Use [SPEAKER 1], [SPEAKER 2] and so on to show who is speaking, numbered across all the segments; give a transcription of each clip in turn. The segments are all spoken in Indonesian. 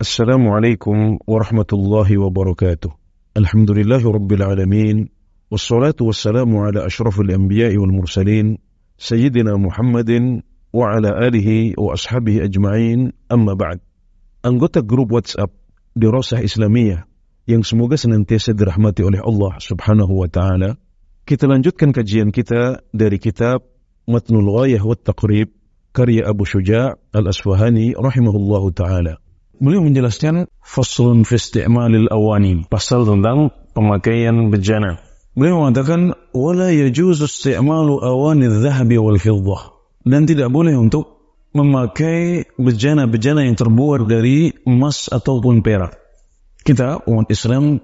[SPEAKER 1] السلام عليكم ورحمة الله وبركاته الحمد لله رب العالمين والصلاة والسلام على أشرف الأنبياء والمرسلين سيدنا محمد وعلى آله وأصحابه أجمعين أما بعد Anggota grup WhatsApp Dirosah Islamiyah yang semoga senantiasa dirahmati oleh Allah Subhanahu wa taala. Kita lanjutkan kajian kita dari kitab Matnul Ghayah wa Taqrib karya Abu Syuja' Al-Asfahani rahimahullahu taala. Beliau menjelaskan faslun fi isti'malil awani, pasal tentang pemakaian bejana. Beliau mengatakan wala yajuzu isti'malu awani dhahabi wal fiddah. Dan tidak boleh untuk memakai bejana-bejana yang terbuat dari emas ataupun perak. Kita umat Islam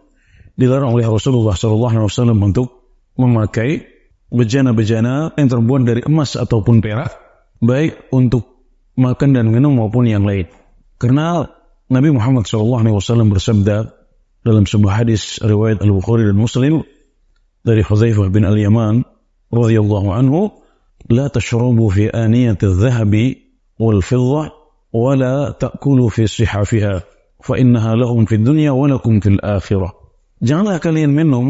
[SPEAKER 1] dilarang oleh Rasulullah SAW untuk memakai bejana-bejana yang terbuat dari emas ataupun perak, baik untuk makan dan minum maupun yang lain. Karena Nabi Muhammad SAW bersabda dalam sebuah hadis riwayat Al-Bukhari dan Muslim dari Hudzaifah bin Al-Yaman radhiyallahu anhu, "La Janganlah kalian minum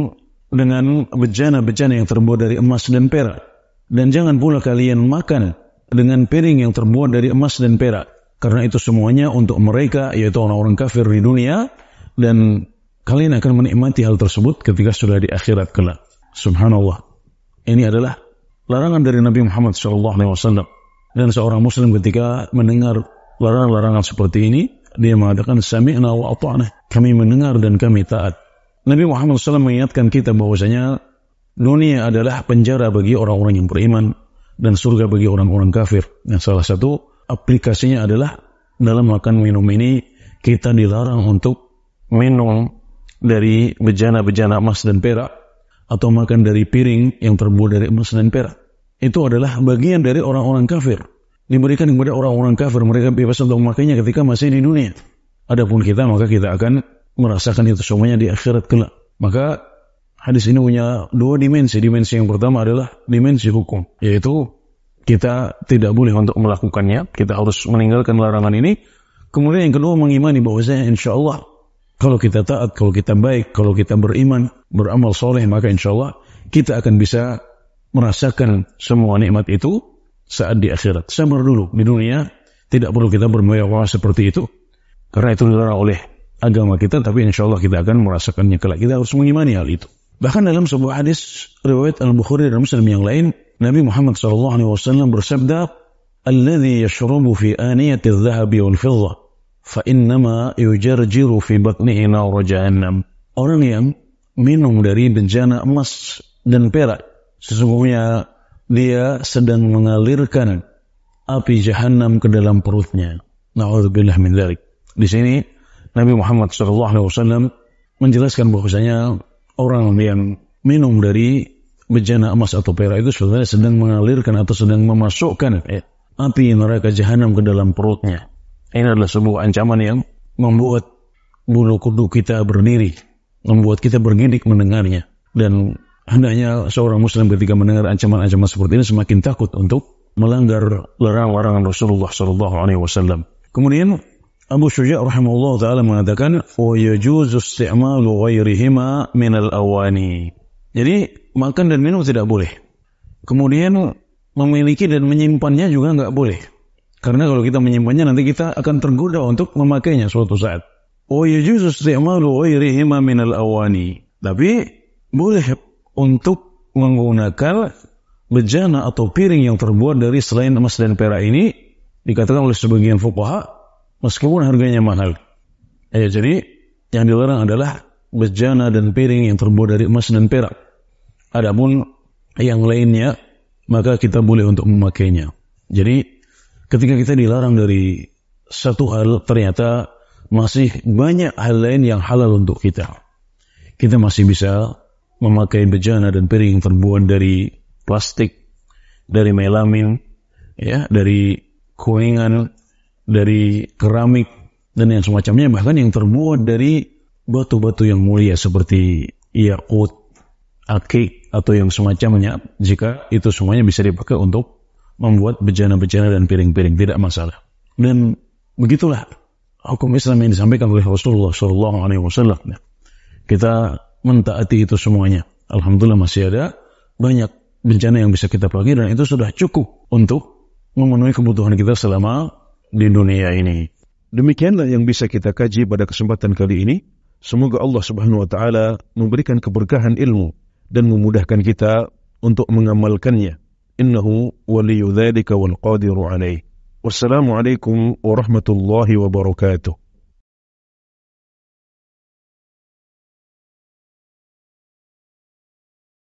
[SPEAKER 1] dengan bejana-bejana yang terbuat dari emas dan perak dan jangan pula kalian makan dengan piring yang terbuat dari emas dan perak karena itu semuanya untuk mereka yaitu orang-orang kafir di dunia dan kalian akan menikmati hal tersebut ketika sudah di akhirat kelak. Subhanallah. Ini adalah larangan dari Nabi Muhammad SAW. Dan seorang muslim ketika mendengar larangan-larangan seperti ini, dia mengatakan sami'na wa ata'na. Kami mendengar dan kami taat. Nabi Muhammad SAW mengingatkan kita bahwasanya dunia adalah penjara bagi orang-orang yang beriman dan surga bagi orang-orang kafir. Yang salah satu aplikasinya adalah dalam makan minum ini kita dilarang untuk minum dari bejana-bejana emas dan perak atau makan dari piring yang terbuat dari emas dan perak. Itu adalah bagian dari orang-orang kafir. Diberikan kepada orang-orang kafir, mereka bebas untuk memakainya ketika masih di dunia. Adapun kita, maka kita akan merasakan itu semuanya di akhirat kelak. Maka hadis ini punya dua dimensi. Dimensi yang pertama adalah dimensi hukum, yaitu kita tidak boleh untuk melakukannya. Kita harus meninggalkan larangan ini. Kemudian yang kedua mengimani bahwasanya insya Allah kalau kita taat, kalau kita baik, kalau kita beriman, beramal soleh, maka insya Allah kita akan bisa merasakan semua nikmat itu saat di akhirat. Sabar dulu di dunia, tidak perlu kita bermewah seperti itu. Karena itu dilarang oleh agama kita, tapi insya Allah kita akan merasakannya kelak. Kita harus mengimani hal itu. Bahkan dalam sebuah hadis riwayat Al-Bukhari dan Muslim yang lain, Nabi Muhammad SAW bersabda, "Alladhi yashrubu fi aniyati dhahabi wal fidda, fa innama yujarjiru fi batnihi nar jahannam." Orang yang minum dari bejana emas dan perak, sesungguhnya dia sedang mengalirkan api jahanam ke dalam perutnya. Nauzubillah min dzalik. Di sini Nabi Muhammad SAW menjelaskan bahwasanya orang yang minum dari bejana emas atau perak itu sebenarnya sedang mengalirkan atau sedang memasukkan eh, api neraka jahanam ke dalam perutnya. Ini adalah sebuah ancaman yang membuat bulu kuduk kita berdiri, membuat kita bergidik mendengarnya. Dan hendaknya seorang muslim ketika mendengar ancaman-ancaman seperti ini semakin takut untuk melanggar larangan-larangan Rasulullah Shallallahu Alaihi Wasallam. Kemudian Abu Syuja rahimahullah taala mengatakan, "Wa yajuzu isti'malu ghairihima min al-awani." Jadi makan dan minum tidak boleh. Kemudian memiliki dan menyimpannya juga nggak boleh. Karena kalau kita menyimpannya nanti kita akan tergoda untuk memakainya suatu saat. Oh ya isti'malu ghairihima minal awani. Tapi boleh untuk menggunakan bejana atau piring yang terbuat dari selain emas dan perak ini dikatakan oleh sebagian fuqaha meskipun harganya mahal. Ya, jadi yang dilarang adalah bejana dan piring yang terbuat dari emas dan perak. Adapun yang lainnya maka kita boleh untuk memakainya. Jadi ketika kita dilarang dari satu hal ternyata masih banyak hal lain yang halal untuk kita. Kita masih bisa memakai bejana dan piring terbuat dari plastik, dari melamin, ya, dari kuingan, dari keramik dan yang semacamnya bahkan yang terbuat dari batu-batu yang mulia seperti yakut, akik atau yang semacamnya jika itu semuanya bisa dipakai untuk membuat bejana-bejana dan piring-piring tidak masalah dan begitulah hukum Islam yang disampaikan oleh Rasulullah Shallallahu Alaihi Wasallam kita mentaati itu semuanya alhamdulillah masih ada banyak bencana yang bisa kita pakai dan itu sudah cukup untuk memenuhi kebutuhan kita selama di dunia ini. Demikianlah yang bisa kita kaji pada kesempatan kali ini. Semoga Allah Subhanahu wa taala memberikan keberkahan ilmu dan memudahkan kita untuk mengamalkannya. Innahu waliyu dzalika wal qadiru alaih. Wassalamualaikum warahmatullahi wabarakatuh.